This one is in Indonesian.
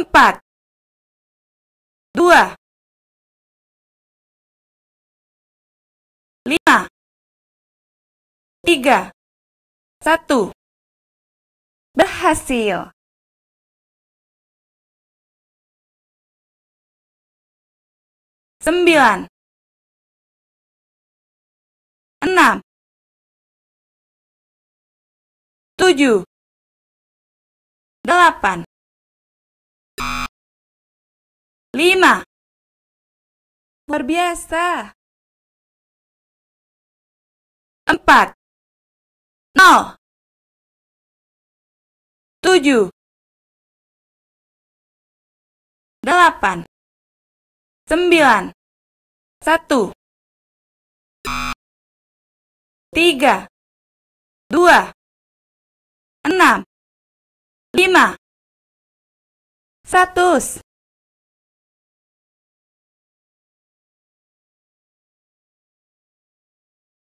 empat dua lima tiga satu berhasil sembilan enam tujuh delapan lima. Luar biasa. Empat. Nol. Tujuh. Delapan. Sembilan. Satu. Tiga. Dua. Enam. Lima. Satus.